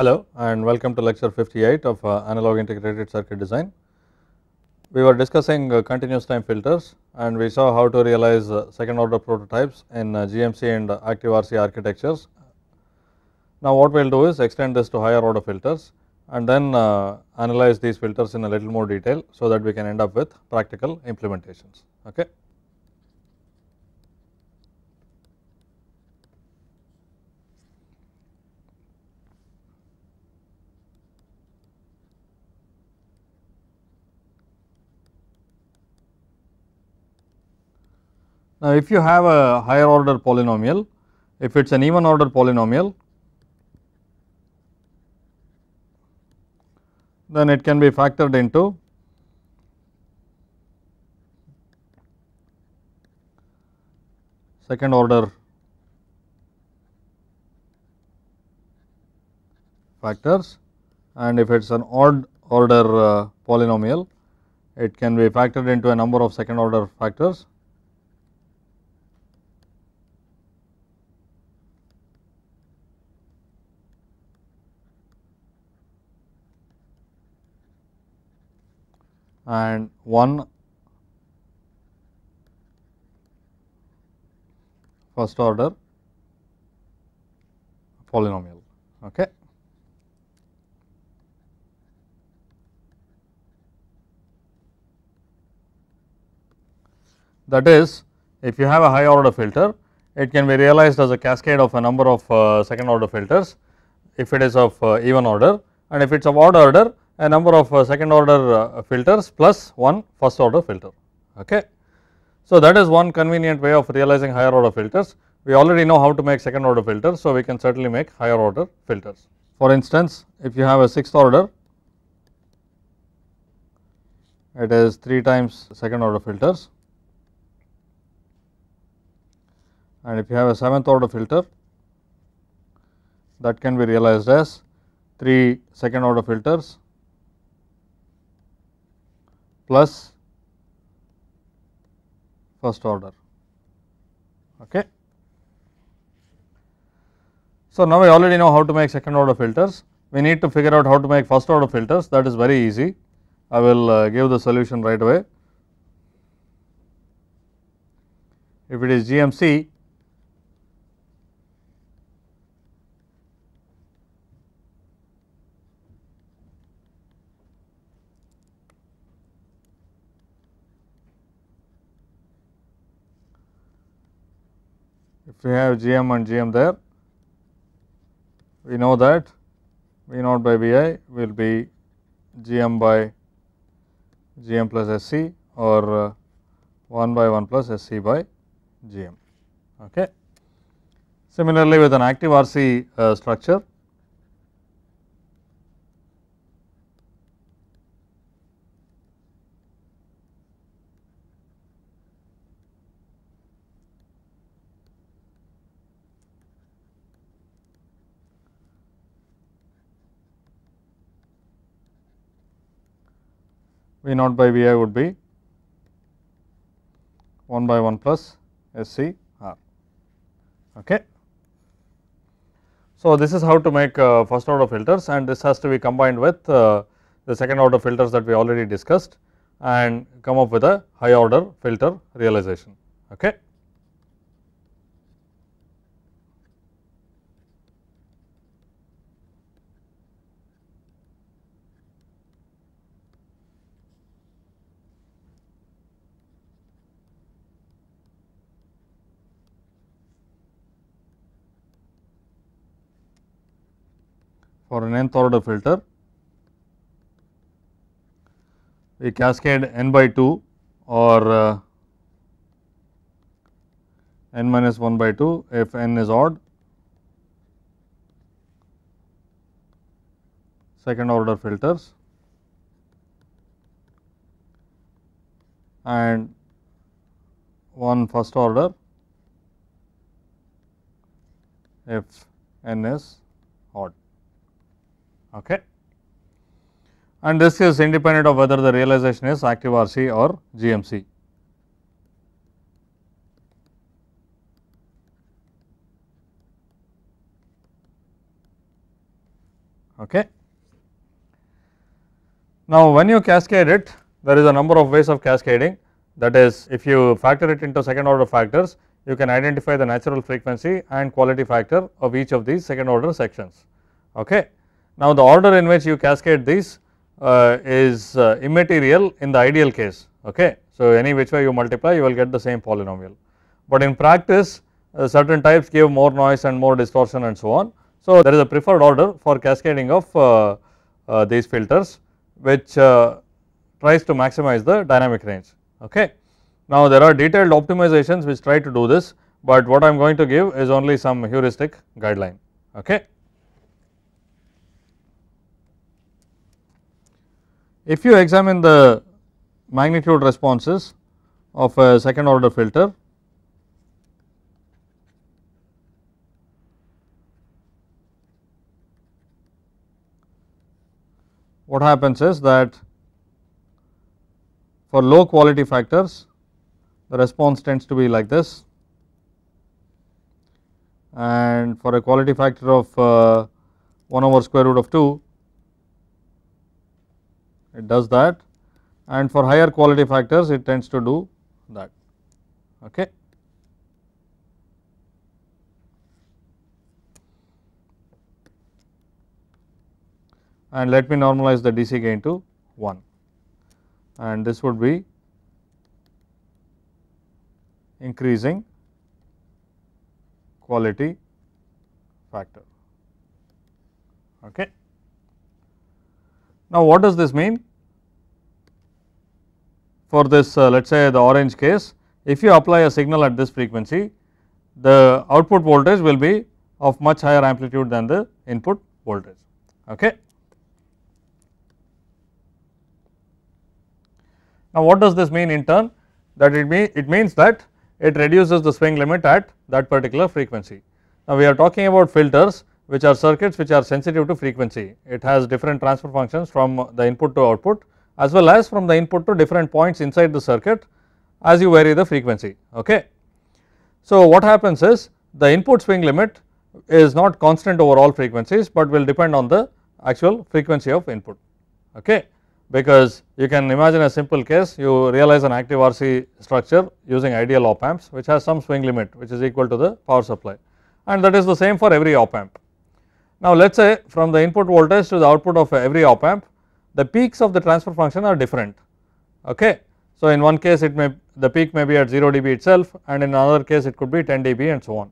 Hello and welcome to lecture 58 of uh, analog integrated circuit design. We were discussing uh, continuous time filters and we saw how to realize uh, second order prototypes in uh, GMC and active RC architectures. Now what we will do is extend this to higher order filters and then uh, analyze these filters in a little more detail so that we can end up with practical implementations. Okay. Now, if you have a higher order polynomial, if it is an even order polynomial, then it can be factored into second order factors and if it is an odd order uh, polynomial, it can be factored into a number of second order factors and one first order polynomial. Okay. That is if you have a high order filter it can be realized as a cascade of a number of uh, second order filters if it is of uh, even order and if it is of odd order a number of uh, second order uh, filters plus one first order filter. Okay. So, that is one convenient way of realizing higher order filters. We already know how to make second order filters, so we can certainly make higher order filters. For instance, if you have a sixth order, it is 3 times second order filters and if you have a seventh order filter that can be realized as 3 second order filters plus first order. Okay. So, now I already know how to make second order filters. We need to figure out how to make first order filters that is very easy. I will uh, give the solution right away. If it is GMC if we have GM and GM there, we know that V naught by V i will be GM by GM plus S c or uh, 1 by 1 plus S c by GM. Okay. Similarly, with an active RC uh, structure, V naught by V i would be 1 by 1 plus S C R. Okay. So, this is how to make uh, first order filters and this has to be combined with uh, the second order filters that we already discussed and come up with a high order filter realization. Okay. for an nth order filter. We cascade n by 2 or uh, n minus 1 by 2 if n is odd second order filters and one first order if n is odd okay. and this is independent of whether the realization is active RC or GMC. Okay. Now, when you cascade it, there is a number of ways of cascading that is if you factor it into second order factors, you can identify the natural frequency and quality factor of each of these second order sections. Okay. Now the order in which you cascade these uh, is uh, immaterial in the ideal case okay. So any which way you multiply you will get the same polynomial but in practice uh, certain types give more noise and more distortion and so on. So there is a preferred order for cascading of uh, uh, these filters which uh, tries to maximize the dynamic range okay. Now there are detailed optimizations which try to do this but what I am going to give is only some heuristic guideline okay. If you examine the magnitude responses of a second order filter, what happens is that for low quality factors the response tends to be like this and for a quality factor of uh, 1 over square root of 2 it does that and for higher quality factors it tends to do that. Okay. And let me normalize the DC gain to 1 and this would be increasing quality factor. Okay. Now, what does this mean? for this uh, let us say the orange case if you apply a signal at this frequency the output voltage will be of much higher amplitude than the input voltage. Okay. Now, what does this mean in turn? That it, mean, it means that it reduces the swing limit at that particular frequency. Now, we are talking about filters which are circuits which are sensitive to frequency. It has different transfer functions from the input to output as well as from the input to different points inside the circuit as you vary the frequency. Okay. So, what happens is the input swing limit is not constant over all frequencies, but will depend on the actual frequency of input. Okay. Because you can imagine a simple case you realize an active RC structure using ideal op amps which has some swing limit which is equal to the power supply and that is the same for every op amp. Now, let us say from the input voltage to the output of every op amp the peaks of the transfer function are different okay. So, in one case it may the peak may be at 0 dB itself and in another case it could be 10 dB and so on.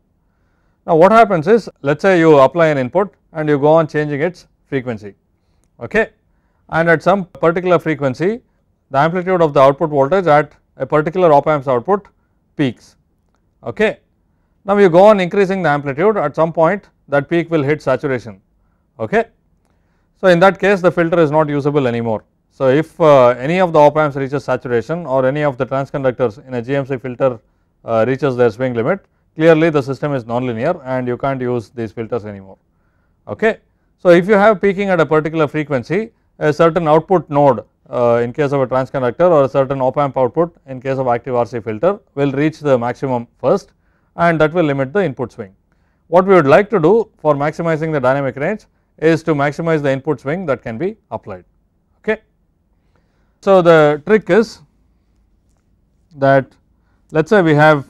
Now what happens is let us say you apply an input and you go on changing its frequency okay and at some particular frequency the amplitude of the output voltage at a particular op amp's output peaks okay. Now you go on increasing the amplitude at some point that peak will hit saturation okay. So, in that case the filter is not usable anymore. So, if uh, any of the op amps reaches saturation or any of the transconductors in a GMC filter uh, reaches their swing limit, clearly the system is nonlinear and you can't use these filters anymore. Okay. So, if you have peaking at a particular frequency, a certain output node uh, in case of a transconductor or a certain op amp output in case of active RC filter will reach the maximum first and that will limit the input swing. What we would like to do for maximizing the dynamic range is to maximize the input swing that can be applied okay. So the trick is that let us say we have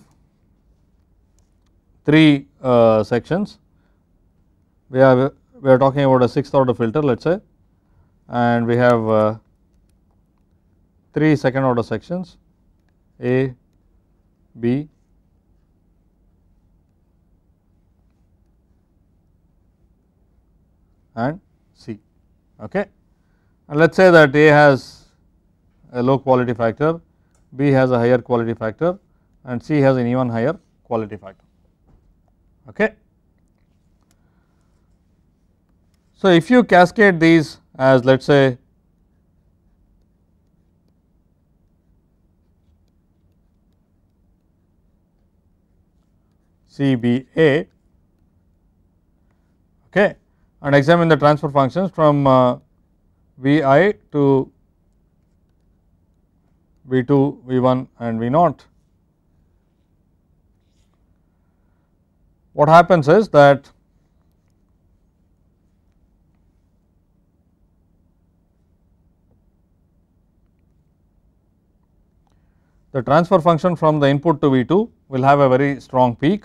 3 uh, sections we are we are talking about a sixth order filter let us say and we have uh, 3 second order sections A, B and C. Okay. And let us say that A has a low quality factor, B has a higher quality factor and C has an even higher quality factor. Okay. So, if you cascade these as let us say CBA okay and examine the transfer functions from uh, Vi to V2, V1 and v naught. What happens is that the transfer function from the input to V2 will have a very strong peak.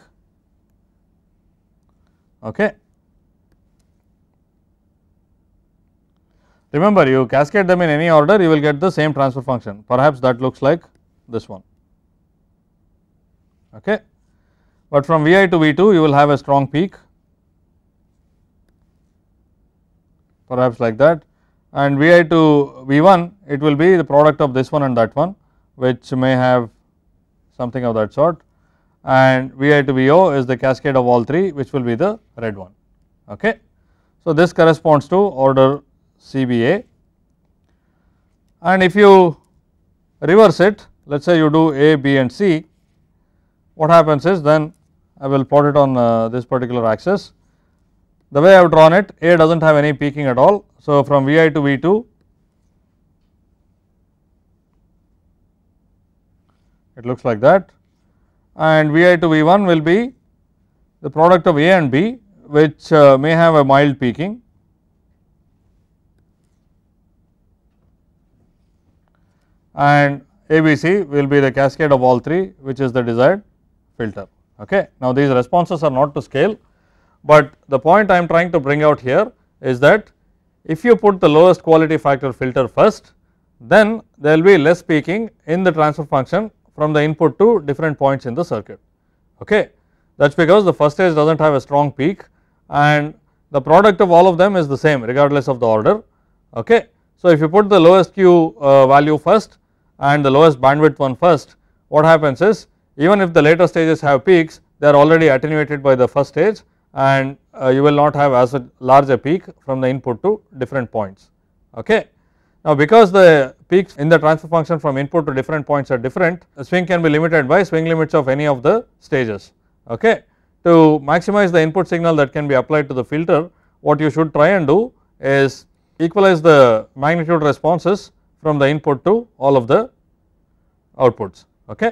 Okay. Remember you cascade them in any order you will get the same transfer function perhaps that looks like this one okay. But from Vi to V2 you will have a strong peak perhaps like that and Vi to V1 it will be the product of this one and that one which may have something of that sort and Vi to Vo is the cascade of all three which will be the red one okay. So this corresponds to order CBA and if you reverse it let us say you do A, B and C what happens is then I will plot it on uh, this particular axis. The way I have drawn it A does not have any peaking at all. So, from Vi to V2 it looks like that and Vi to V1 will be the product of A and B which uh, may have a mild peaking and ABC will be the cascade of all three which is the desired filter. Okay. Now, these responses are not to scale, but the point I am trying to bring out here is that if you put the lowest quality factor filter first, then there will be less peaking in the transfer function from the input to different points in the circuit. Okay. That is because the first stage does not have a strong peak and the product of all of them is the same regardless of the order. Okay. So, if you put the lowest Q uh, value first and the lowest bandwidth one first what happens is even if the later stages have peaks they are already attenuated by the first stage and uh, you will not have as large a peak from the input to different points okay. Now because the peaks in the transfer function from input to different points are different the swing can be limited by swing limits of any of the stages okay. To maximize the input signal that can be applied to the filter what you should try and do is equalize the magnitude responses from the input to all of the outputs okay.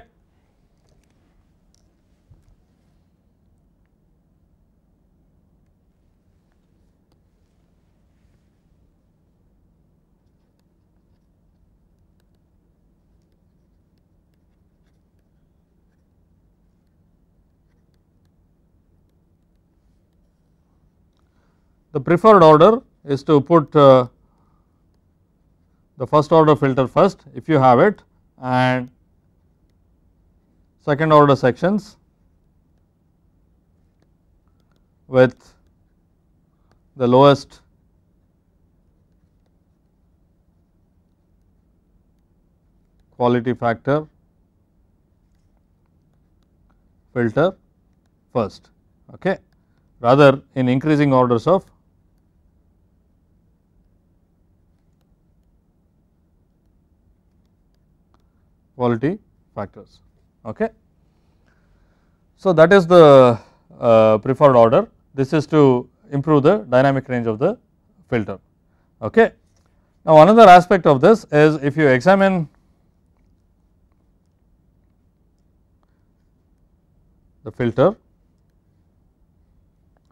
The preferred order is to put uh, the first order filter first if you have it and second order sections with the lowest quality factor filter first okay rather in increasing orders of quality factors. Okay. So, that is the uh, preferred order this is to improve the dynamic range of the filter. Okay. Now, another aspect of this is if you examine the filter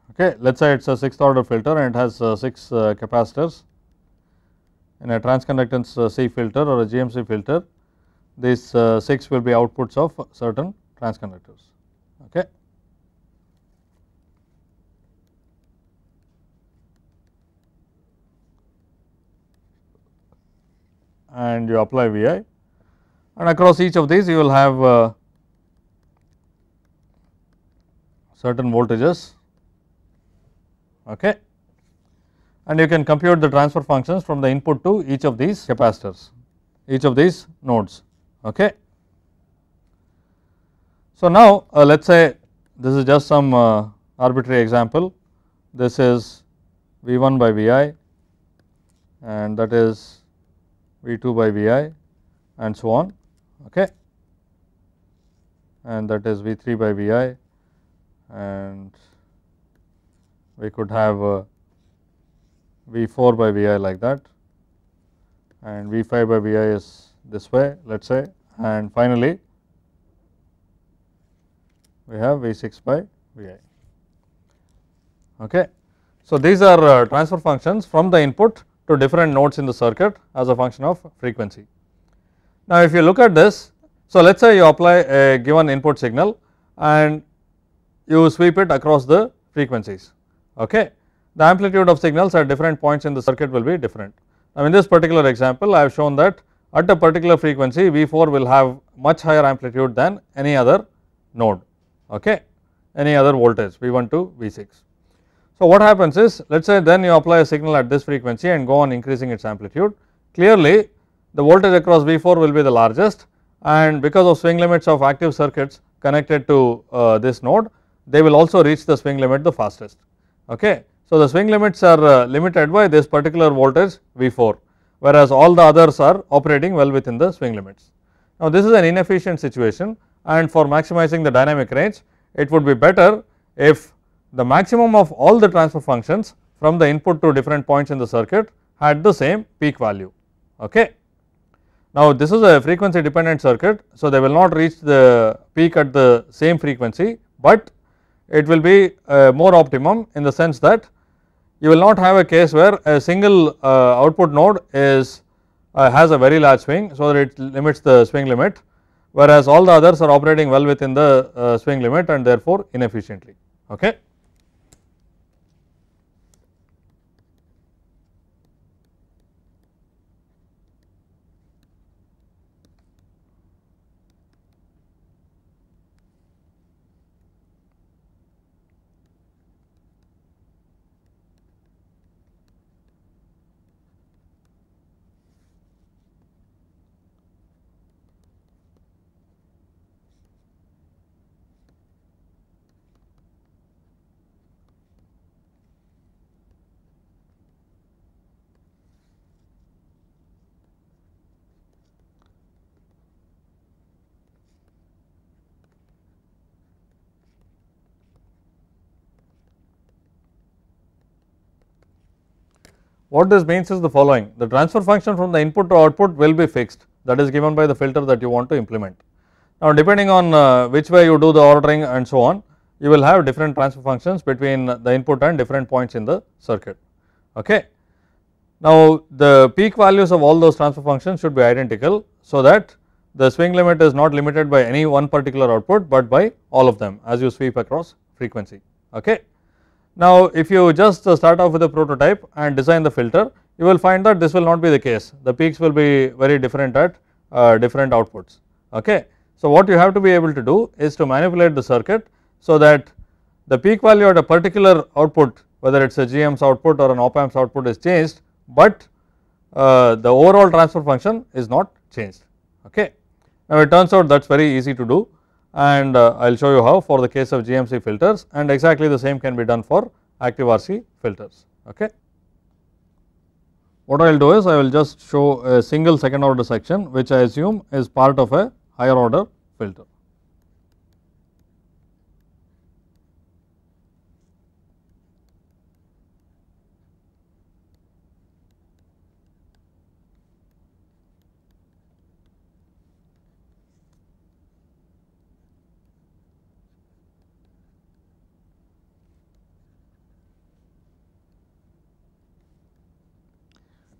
okay let us say it is a sixth order filter and it has uh, 6 uh, capacitors in a transconductance uh, C filter or a GMC filter these uh, 6 will be outputs of certain transconductors okay. and you apply Vi and across each of these you will have uh, certain voltages okay and you can compute the transfer functions from the input to each of these capacitors each of these nodes Okay. So, now uh, let us say this is just some uh, arbitrary example this is V1 by Vi and that is V2 by Vi and so on okay and that is V3 by Vi and we could have uh, V4 by Vi like that and V5 by Vi is this way let us say and finally we have V6 by Vi. Okay. So, these are uh, transfer functions from the input to different nodes in the circuit as a function of frequency. Now, if you look at this, so let us say you apply a given input signal and you sweep it across the frequencies. Okay. The amplitude of signals at different points in the circuit will be different. Now, in this particular example, I have shown that at a particular frequency V4 will have much higher amplitude than any other node okay any other voltage V1 to V6. So what happens is let us say then you apply a signal at this frequency and go on increasing its amplitude clearly the voltage across V4 will be the largest and because of swing limits of active circuits connected to uh, this node they will also reach the swing limit the fastest okay. So the swing limits are uh, limited by this particular voltage V4 whereas all the others are operating well within the swing limits. Now this is an inefficient situation and for maximizing the dynamic range it would be better if the maximum of all the transfer functions from the input to different points in the circuit had the same peak value. Okay. Now this is a frequency dependent circuit so they will not reach the peak at the same frequency but it will be uh, more optimum in the sense that you will not have a case where a single uh, output node is uh, has a very large swing so that it limits the swing limit whereas all the others are operating well within the uh, swing limit and therefore inefficiently okay. what this means is the following the transfer function from the input to output will be fixed that is given by the filter that you want to implement. Now depending on uh, which way you do the ordering and so on you will have different transfer functions between the input and different points in the circuit okay. Now the peak values of all those transfer functions should be identical so that the swing limit is not limited by any one particular output but by all of them as you sweep across frequency okay. Now if you just uh, start off with a prototype and design the filter you will find that this will not be the case the peaks will be very different at uh, different outputs okay. So what you have to be able to do is to manipulate the circuit so that the peak value at a particular output whether it is a GM's output or an op amp's output is changed but uh, the overall transfer function is not changed okay. Now it turns out that is very easy to do and I uh, will show you how for the case of GMC filters and exactly the same can be done for active RC filters. Okay. What I will do is I will just show a single second order section which I assume is part of a higher order filter.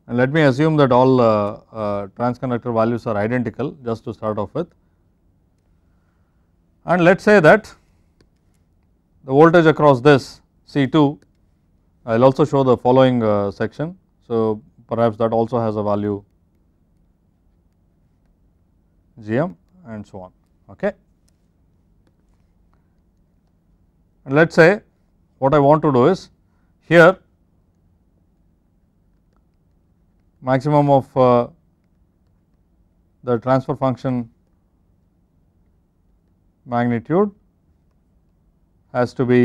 And let me assume that all uh, uh, transconductor values are identical just to start off with. And let us say that the voltage across this C2, I will also show the following uh, section. So, perhaps that also has a value gm and so on. Okay. And let us say what I want to do is here maximum of uh, the transfer function magnitude has to be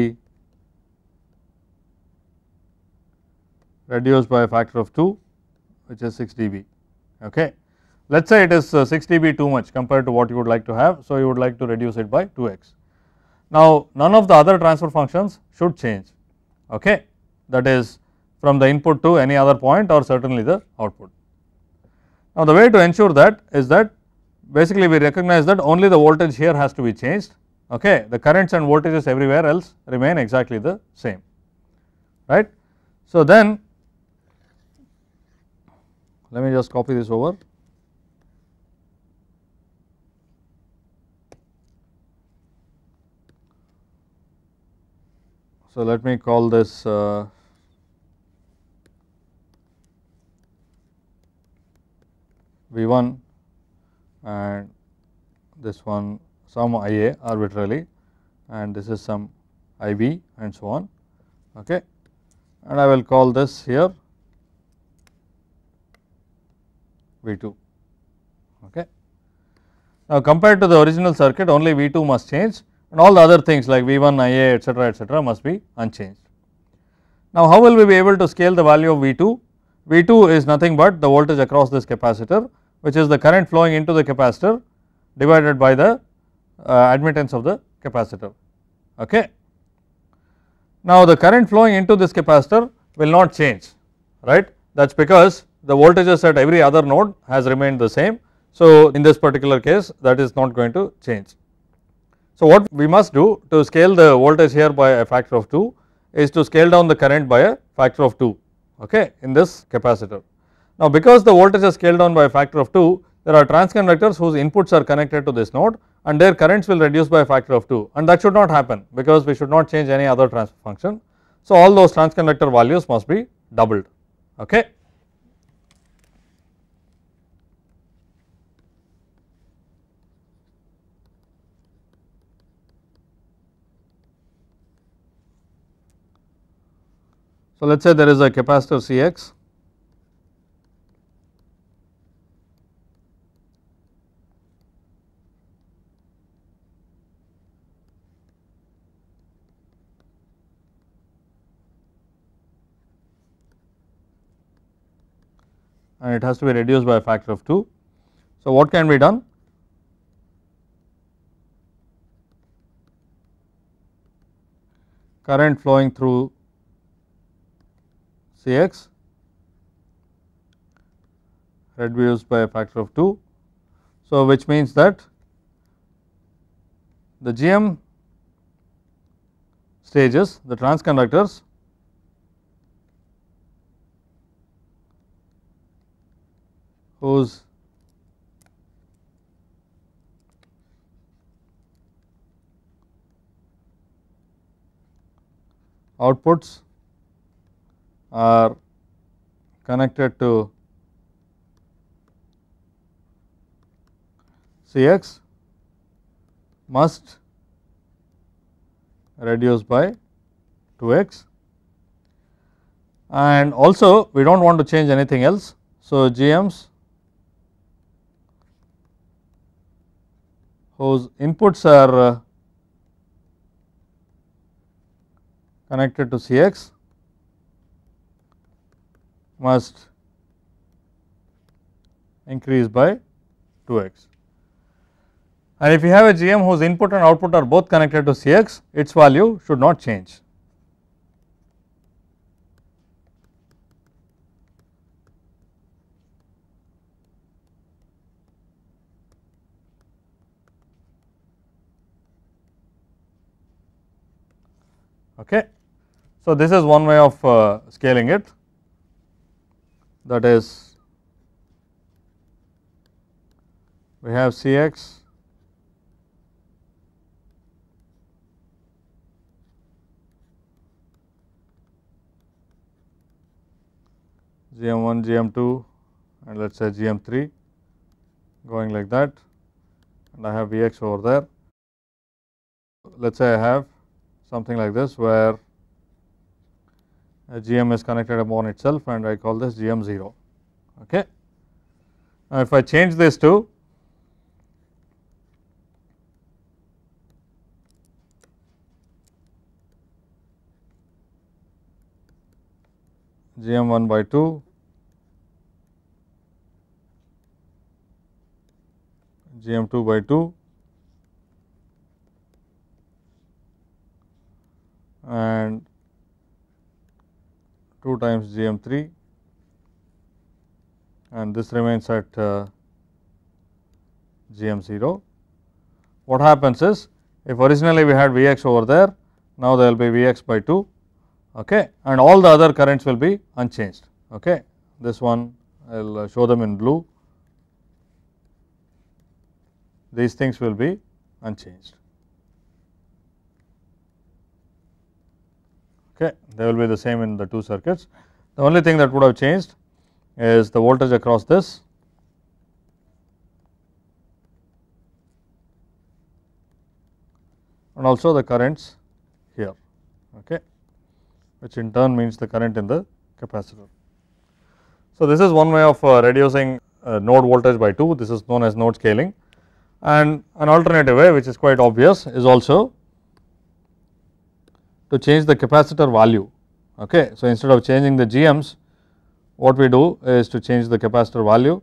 reduced by a factor of 2 which is 6 dB. Okay. Let us say it is uh, 6 dB too much compared to what you would like to have. So, you would like to reduce it by 2x. Now, none of the other transfer functions should change. Okay. That is from the input to any other point or certainly the output. Now, the way to ensure that is that basically we recognize that only the voltage here has to be changed okay the currents and voltages everywhere else remain exactly the same right. So, then let me just copy this over. So, let me call this uh, V1 and this one some IA arbitrarily and this is some IB and so on okay and I will call this here V2 okay. Now compared to the original circuit only V2 must change and all the other things like V1, IA etc etc must be unchanged. Now how will we be able to scale the value of V2? V2 is nothing but the voltage across this capacitor which is the current flowing into the capacitor divided by the uh, admittance of the capacitor. Okay. Now the current flowing into this capacitor will not change right that is because the voltages at every other node has remained the same. So in this particular case that is not going to change. So what we must do to scale the voltage here by a factor of 2 is to scale down the current by a factor of 2 okay in this capacitor. Now because the voltage is scaled down by a factor of 2 there are transconductors whose inputs are connected to this node and their currents will reduce by a factor of 2 and that should not happen because we should not change any other transfer function. So all those transconductor values must be doubled okay. So let us say there is a capacitor Cx and it has to be reduced by a factor of 2. So, what can be done? Current flowing through Cx reduced by a factor of 2. So, which means that the GM stages, the transconductors whose outputs are connected to Cx must reduce by 2x and also we do not want to change anything else. So, GMs whose inputs are uh, connected to Cx must increase by 2x. And if you have a GM whose input and output are both connected to Cx, its value should not change. Okay. So, this is one way of uh, scaling it that is we have C x GM1, GM2 and let us say GM3 going like that and I have Vx over there. Let us say I have something like this where GM is connected upon itself and I call this GM 0. Okay. Now, if I change this to GM 1 by 2, GM 2 by 2, and 2 times G m 3 and this remains at uh, G m 0. What happens is if originally we had V x over there, now there will be V x by 2 okay, and all the other currents will be unchanged. Okay. This one I will uh, show them in blue, these things will be unchanged. okay they will be the same in the two circuits. The only thing that would have changed is the voltage across this and also the currents here okay which in turn means the current in the capacitor. So this is one way of uh, reducing uh, node voltage by 2 this is known as node scaling and an alternative way which is quite obvious is also to change the capacitor value. Okay. So, instead of changing the GMs, what we do is to change the capacitor value.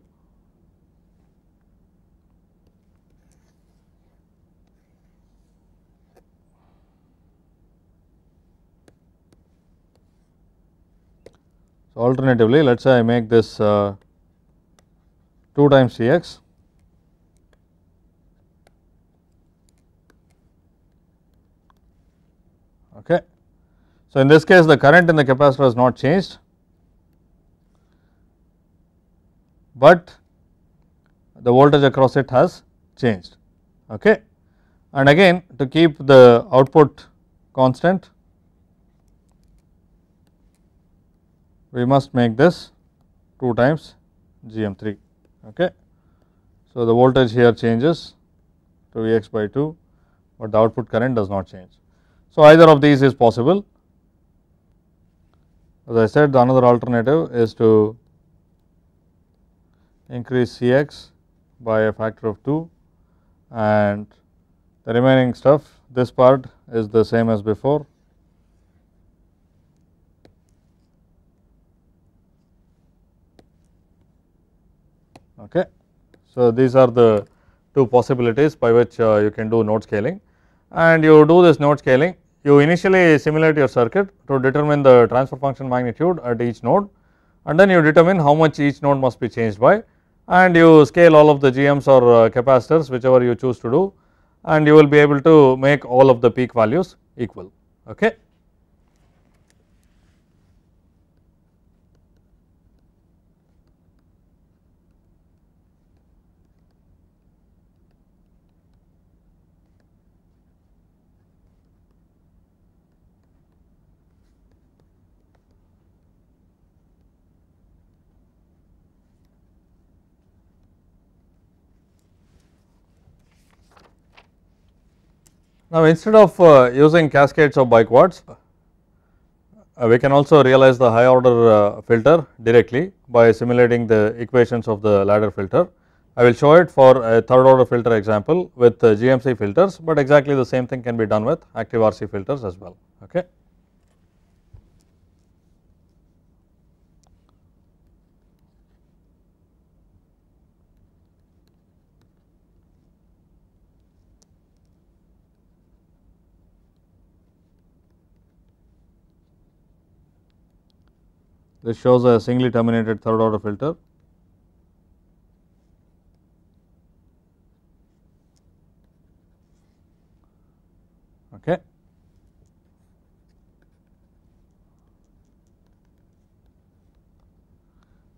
So, alternatively, let us say I make this uh, 2 times Cx So, in this case the current in the capacitor has not changed, but the voltage across it has changed okay. and again to keep the output constant we must make this 2 times gm3 okay. So, the voltage here changes to Vx by 2, but the output current does not change. So, either of these is possible as I said the another alternative is to increase C x by a factor of 2 and the remaining stuff this part is the same as before. Okay. So, these are the two possibilities by which uh, you can do node scaling and you do this node scaling you initially simulate your circuit to determine the transfer function magnitude at each node and then you determine how much each node must be changed by and you scale all of the GMs or uh, capacitors whichever you choose to do and you will be able to make all of the peak values equal okay. Now instead of uh, using cascades of biquads, uh, we can also realize the high order uh, filter directly by simulating the equations of the ladder filter. I will show it for a third order filter example with uh, GMC filters, but exactly the same thing can be done with active RC filters as well. Okay. This shows a singly terminated third order filter. Okay.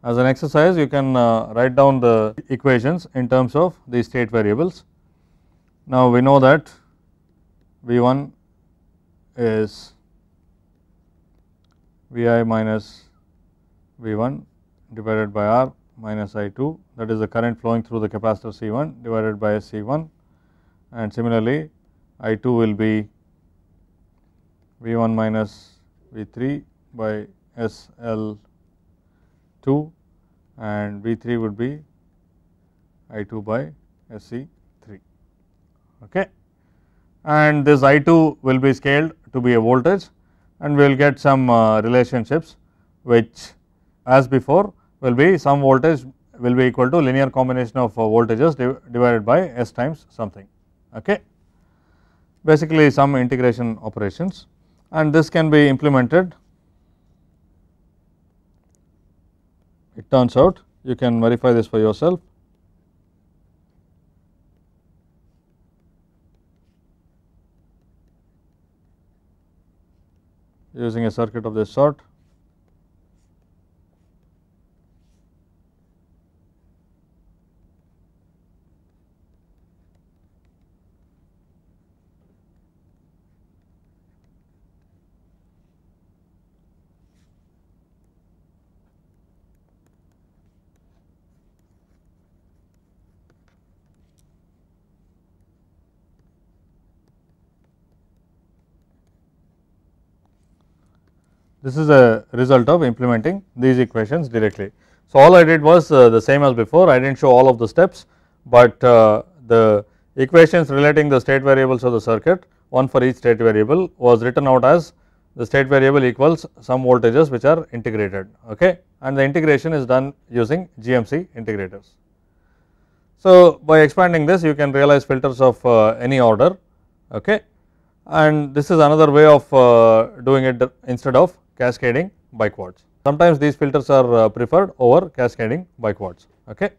As an exercise, you can uh, write down the equations in terms of the state variables. Now, we know that V 1 is V i minus V1 divided by R minus I2 that is the current flowing through the capacitor C1 divided by C one and similarly I2 will be V1 minus V3 by SL2 and V3 would be I2 by SC3. Okay. And this I2 will be scaled to be a voltage and we will get some uh, relationships which as before will be some voltage will be equal to linear combination of uh, voltages divided by S times something okay. Basically some integration operations and this can be implemented it turns out you can verify this for yourself using a circuit of this sort This is a result of implementing these equations directly. So, all I did was uh, the same as before I did not show all of the steps, but uh, the equations relating the state variables of the circuit one for each state variable was written out as the state variable equals some voltages which are integrated okay and the integration is done using GMC integrators. So, by expanding this you can realize filters of uh, any order okay and this is another way of uh, doing it instead of cascading biquartz. Sometimes these filters are uh, preferred over cascading biquartz. Okay.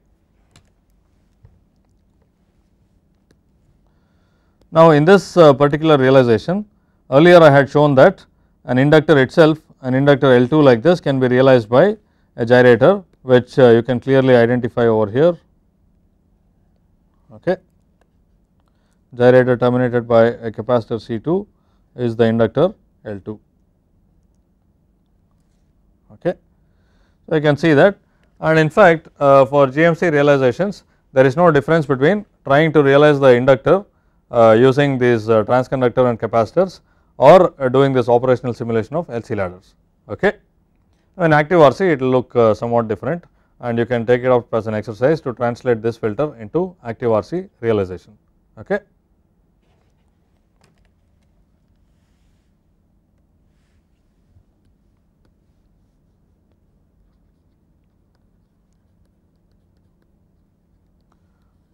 Now, in this uh, particular realization, earlier I had shown that an inductor itself, an inductor L2 like this can be realized by a gyrator which uh, you can clearly identify over here. Okay. Gyrator terminated by a capacitor C2 is the inductor L2. So, you can see that and in fact uh, for GMC realizations there is no difference between trying to realize the inductor uh, using these uh, transconductor and capacitors or uh, doing this operational simulation of LC ladders okay. In active RC it will look uh, somewhat different and you can take it up as an exercise to translate this filter into active RC realization okay.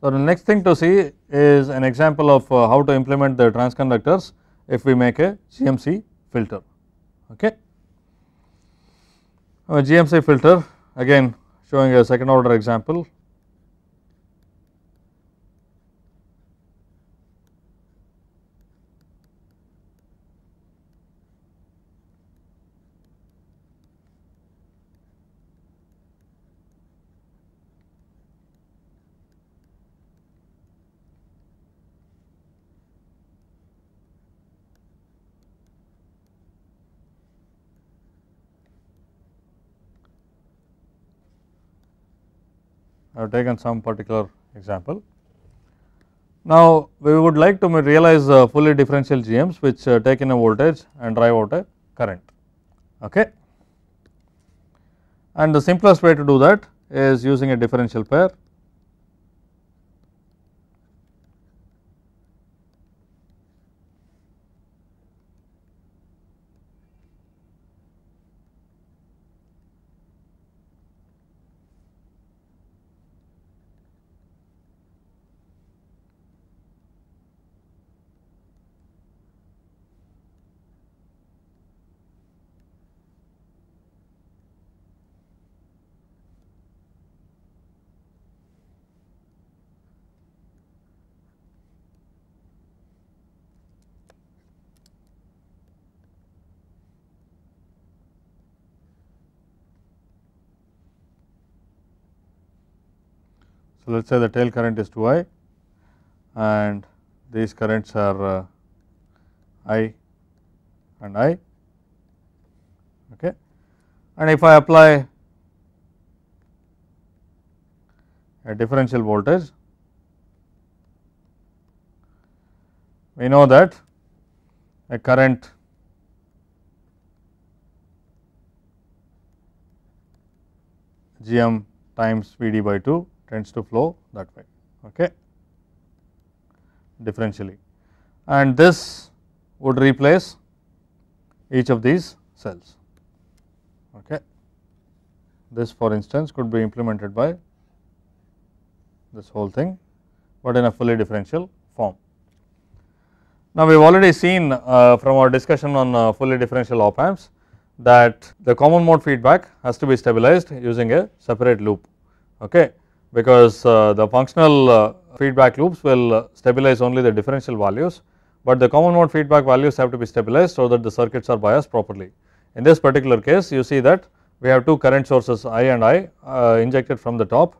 So, the next thing to see is an example of uh, how to implement the transconductors if we make a GMC filter. Okay. A GMC filter again showing a second order example I have taken some particular example. Now we would like to realize uh, fully differential GMs which uh, take in a voltage and drive out a current okay. And the simplest way to do that is using a differential pair let us say the tail current is 2i and these currents are uh, i and i okay and if I apply a differential voltage we know that a current gm times Vd by 2 tends to flow that way okay differentially and this would replace each of these cells okay this for instance could be implemented by this whole thing but in a fully differential form now we have already seen uh, from our discussion on uh, fully differential op amps that the common mode feedback has to be stabilized using a separate loop okay because uh, the functional uh, feedback loops will uh, stabilize only the differential values, but the common mode feedback values have to be stabilized so that the circuits are biased properly. In this particular case you see that we have two current sources I and I uh, injected from the top,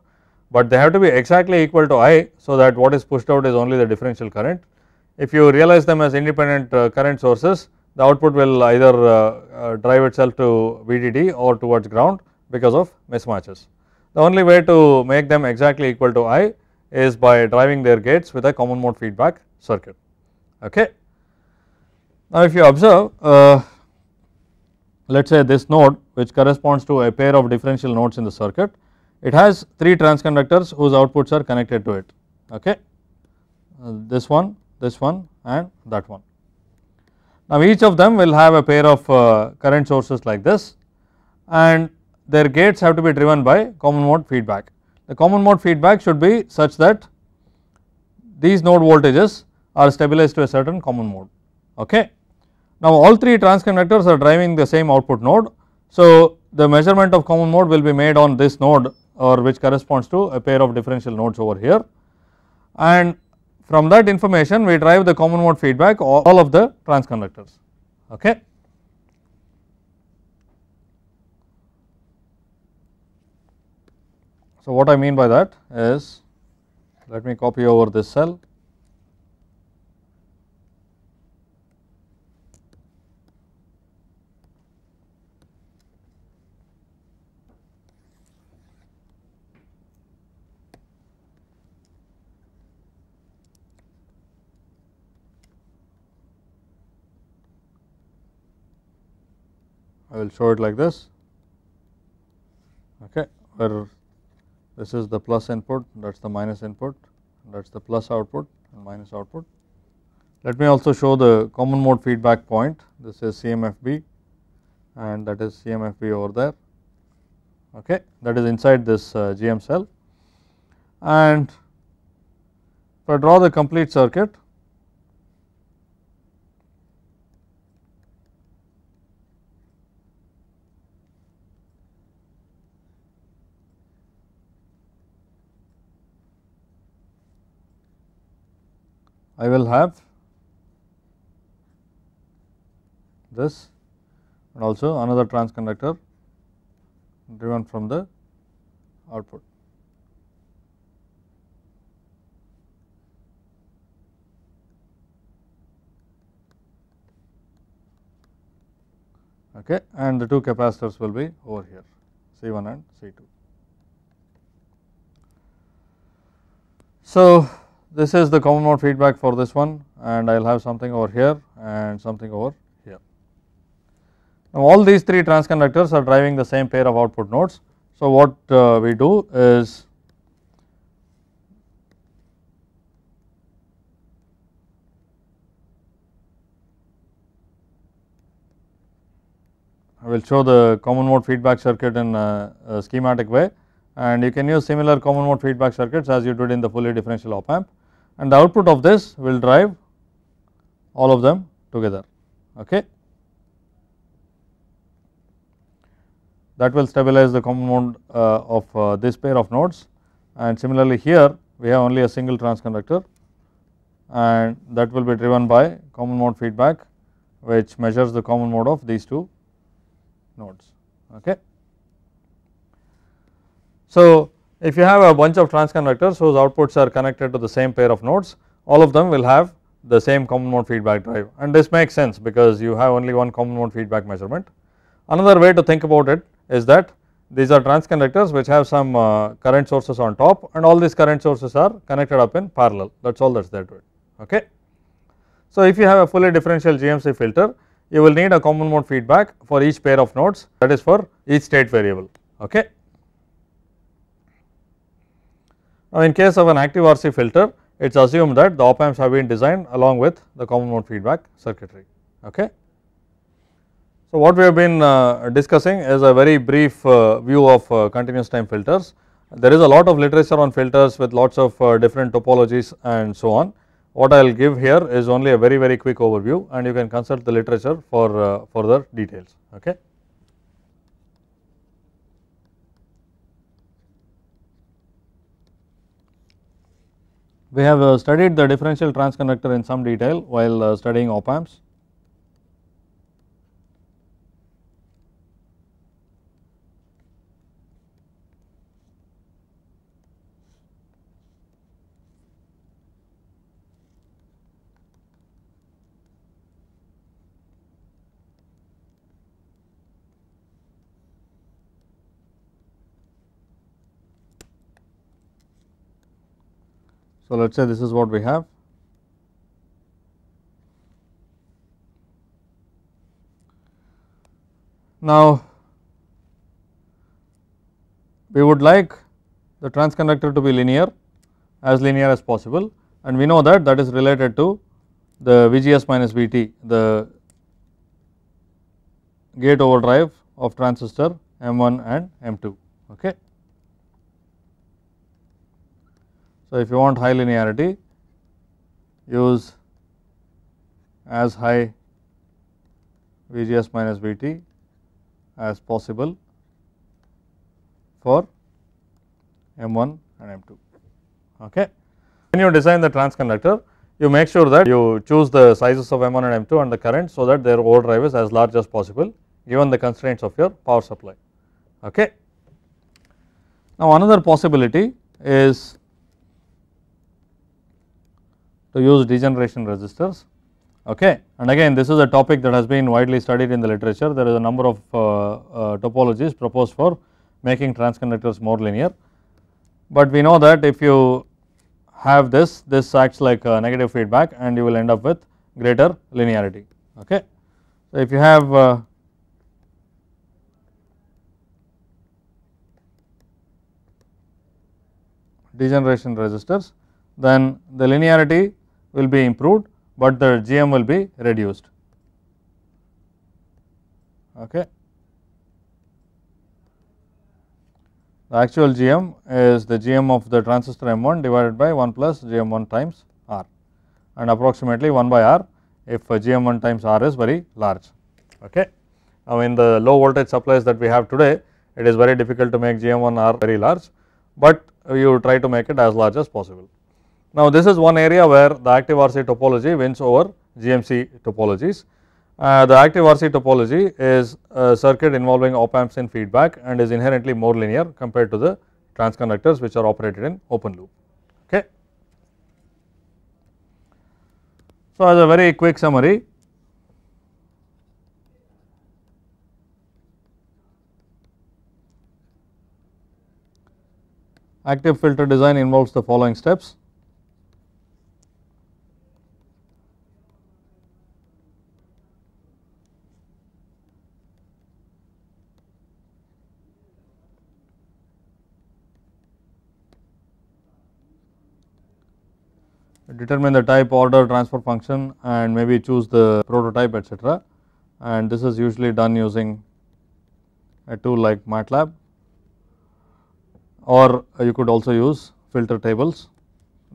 but they have to be exactly equal to I so that what is pushed out is only the differential current. If you realize them as independent uh, current sources the output will either uh, drive itself to VDD or towards ground because of mismatches. The only way to make them exactly equal to i is by driving their gates with a common mode feedback circuit. Okay. Now if you observe uh, let us say this node which corresponds to a pair of differential nodes in the circuit it has 3 transconductors whose outputs are connected to it okay uh, this one this one and that one now each of them will have a pair of uh, current sources like this and their gates have to be driven by common mode feedback. The common mode feedback should be such that these node voltages are stabilized to a certain common mode. Okay. Now, all three transconductors are driving the same output node. So, the measurement of common mode will be made on this node or which corresponds to a pair of differential nodes over here. And from that information we drive the common mode feedback all of the transconductors. Okay. So, what I mean by that is let me copy over this cell I will show it like this okay where this is the plus input that is the minus input that is the plus output and minus output. Let me also show the common mode feedback point this is CMFB and that is CMFB over there okay that is inside this uh, GM cell and if I draw the complete circuit I will have this and also another transconductor driven from the output. Okay, and the two capacitors will be over here C1 and C2. So, this is the common mode feedback for this one and I will have something over here and something over here. Now all these three transconductors are driving the same pair of output nodes. So what uh, we do is I will show the common mode feedback circuit in a, a schematic way and you can use similar common mode feedback circuits as you did in the fully differential op amp and the output of this will drive all of them together. Okay. That will stabilize the common mode uh, of uh, this pair of nodes and similarly here we have only a single transconductor and that will be driven by common mode feedback which measures the common mode of these two nodes. Okay. So, if you have a bunch of transconductors whose outputs are connected to the same pair of nodes, all of them will have the same common mode feedback drive and this makes sense because you have only one common mode feedback measurement. Another way to think about it is that these are transconductors which have some uh, current sources on top and all these current sources are connected up in parallel that is all that is there to it ok. So if you have a fully differential GMC filter you will need a common mode feedback for each pair of nodes that is for each state variable ok. Now in case of an active RC filter it is assumed that the op amps have been designed along with the common mode feedback circuitry okay. So what we have been uh, discussing is a very brief uh, view of uh, continuous time filters. There is a lot of literature on filters with lots of uh, different topologies and so on. What I will give here is only a very very quick overview and you can consult the literature for uh, further details okay. We have uh, studied the differential transconductor in some detail while uh, studying op amps. So, let us say this is what we have. Now, we would like the transconductor to be linear as linear as possible and we know that that is related to the VGS minus VT the gate overdrive of transistor M1 and M2 okay. So, if you want high linearity use as high VGS minus VT as possible for M1 and M2. Okay. When you design the transconductor, you make sure that you choose the sizes of M1 and M2 and the current so that their overdrive is as large as possible given the constraints of your power supply. Okay. Now, another possibility is to use degeneration resistors okay and again this is a topic that has been widely studied in the literature there is a number of uh, uh, topologies proposed for making transconductors more linear but we know that if you have this this acts like a negative feedback and you will end up with greater linearity okay so if you have uh, degeneration resistors then the linearity will be improved, but the GM will be reduced. Okay. The actual GM is the GM of the transistor M1 divided by 1 plus GM1 times R and approximately 1 by R if GM1 times R is very large. Okay. Now, in the low voltage supplies that we have today, it is very difficult to make GM1 R very large, but you try to make it as large as possible. Now, this is one area where the active RC topology wins over GMC topologies. Uh, the active RC topology is a circuit involving op amps in feedback and is inherently more linear compared to the transconductors which are operated in open loop. Okay. So, as a very quick summary, active filter design involves the following steps. determine the type order transfer function and maybe choose the prototype etc and this is usually done using a tool like MATLAB or you could also use filter tables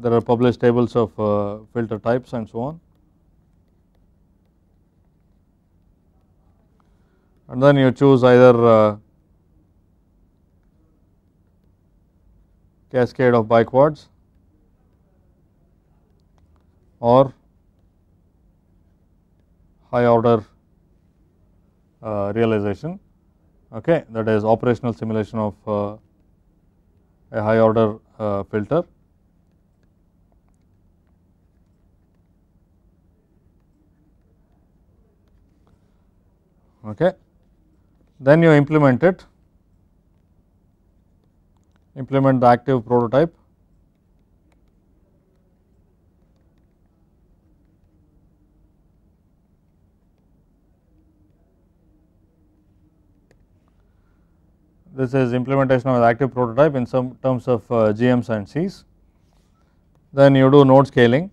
there are published tables of uh, filter types and so on and then you choose either uh, cascade of biquads or high order uh, realization okay that is operational simulation of uh, a high order uh, filter okay then you implement it implement the active prototype this is implementation of active prototype in some terms of uh, GMs and Cs. Then you do node scaling.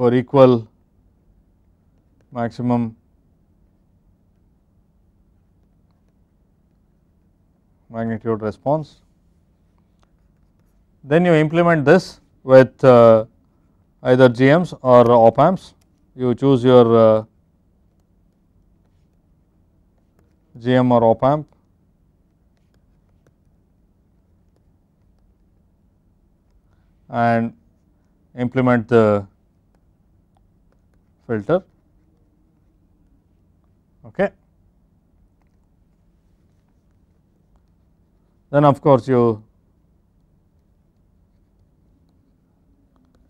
for equal maximum magnitude response. Then you implement this with uh, either GMs or op amps you choose your uh, GM or op amp and implement the filter. Okay. Then of course, you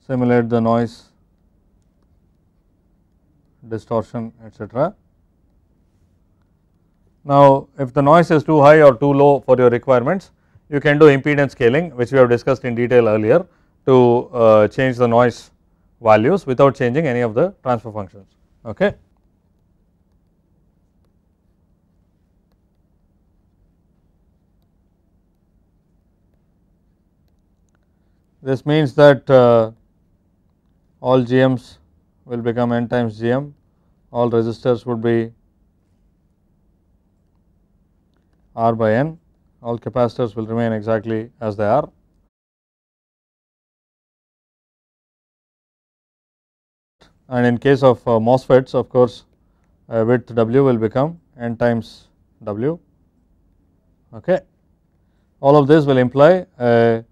simulate the noise distortion etc. Now if the noise is too high or too low for your requirements you can do impedance scaling which we have discussed in detail earlier to uh, change the noise values without changing any of the transfer functions. Okay. This means that uh, all GMs will become n times gm all resistors would be r by n all capacitors will remain exactly as they are. And in case of uh, MOSFETs of course, uh, width W will become n times W. Okay. All of this will imply uh,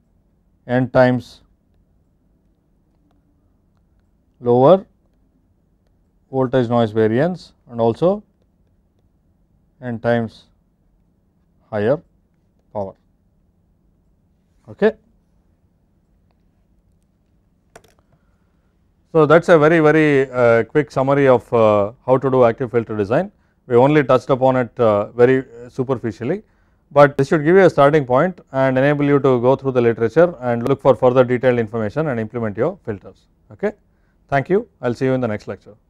n times lower voltage noise variance and also n times higher power. Okay. So, that is a very very uh, quick summary of uh, how to do active filter design. We only touched upon it uh, very superficially, but this should give you a starting point and enable you to go through the literature and look for further detailed information and implement your filters. Okay. Thank you. I will see you in the next lecture.